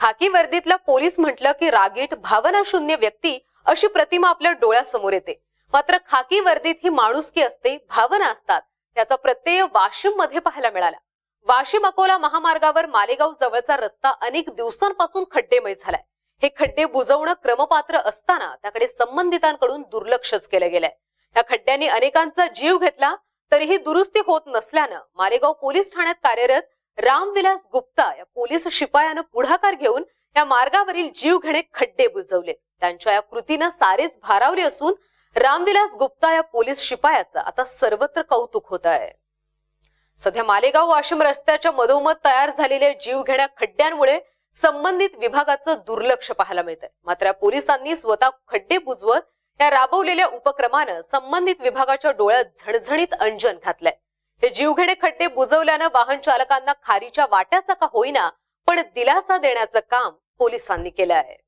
खाकी वर्दीतला पोलीस म्हटलं की रागीट भावनाशून्य व्यक्ती अशी प्रतिमा आपल्या डोळ्यासमोर येते मात्र खाकी वर्दीत ही माणुसकी असते भावना असतात त्याचा प्रत्यय वाशिम मध्ये पाहायला मिळाला वाशिम अकोला महामार्गावर मालेगाव जवळचा रस्ता अनेक दिवसांपासून खड्डेमय झालाय हे खड्डे बुजवणं क्रमपात्र असताना त्याकडे संबंधितांकडून दुर्लक्षच केलं गेलंय या खड्ड्यांनी अनेकांचा जीव घेतला तरीही दुरुस्ती होत नसल्यानं मालेगाव पोलीस ठाण्यात कार्यरत रामविलास गुप्ता या पोलीस शिपायानं पुढाकार घेऊन या मार्गावरील जीव घेणे खड्डे बुजवले त्यांच्या या कृतीनं सारेच भारावले असून रामविलास गुप्ता या पोलीस शिपायाचं आता सर्वत्र कौतुक होत आहे सध्या मालेगाव वाशिम रस्त्याच्या मधोमध तयार झालेल्या जीवघेण्या खड्ड्यांमुळे संबंधित विभागाचं दुर्लक्ष पाहायला मिळतंय मात्र पोलिसांनी स्वतः खड्डे बुजवत या राबवलेल्या उपक्रमानं संबंधित विभागाच्या डोळ्यात झणझणीत अंजन घातलंय हे जीवघेणे खड्डे बुजवल्यानं वाहन चालकांना खारीच्या वाट्याचा का होईना पण दिलासा देण्याचं काम पोलिसांनी केलं आहे